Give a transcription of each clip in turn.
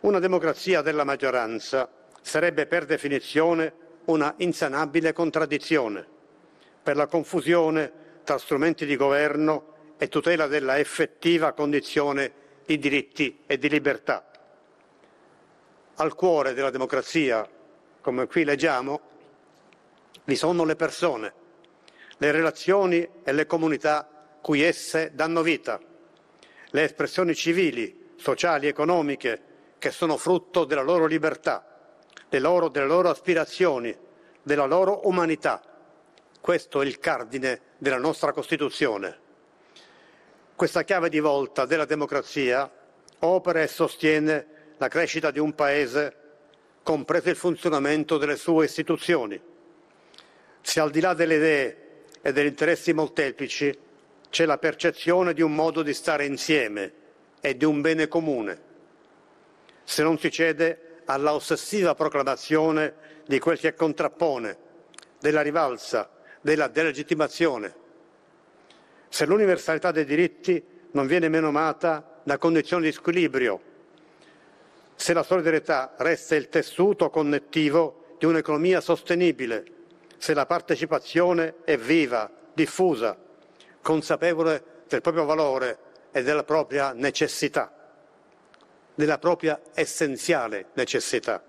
Una democrazia della maggioranza sarebbe per definizione una insanabile contraddizione per la confusione tra strumenti di governo e tutela della effettiva condizione di diritti e di libertà. Al cuore della democrazia, come qui leggiamo, vi sono le persone, le relazioni e le comunità cui esse danno vita, le espressioni civili, sociali, economiche, che sono frutto della loro libertà, loro, delle loro aspirazioni, della loro umanità. Questo è il cardine della nostra Costituzione. Questa chiave di volta della democrazia opera e sostiene la crescita di un Paese, compreso il funzionamento delle sue istituzioni. Se al di là delle idee e degli interessi molteplici c'è la percezione di un modo di stare insieme e di un bene comune se non si cede alla ossessiva proclamazione di quel che contrappone, della rivalsa, della delegittimazione. Se l'universalità dei diritti non viene menomata da condizioni di squilibrio, se la solidarietà resta il tessuto connettivo di un'economia sostenibile, se la partecipazione è viva, diffusa, consapevole del proprio valore e della propria necessità della propria essenziale necessità.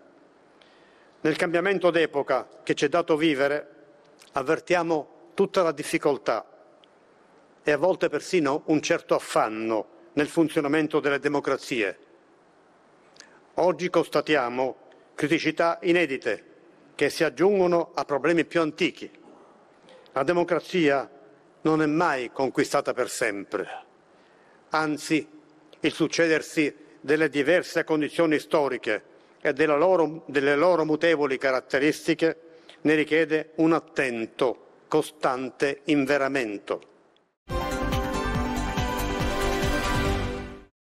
Nel cambiamento d'epoca che ci è dato vivere avvertiamo tutta la difficoltà e a volte persino un certo affanno nel funzionamento delle democrazie. Oggi constatiamo criticità inedite che si aggiungono a problemi più antichi. La democrazia non è mai conquistata per sempre, anzi il succedersi delle diverse condizioni storiche e loro, delle loro mutevoli caratteristiche ne richiede un attento, costante inveramento.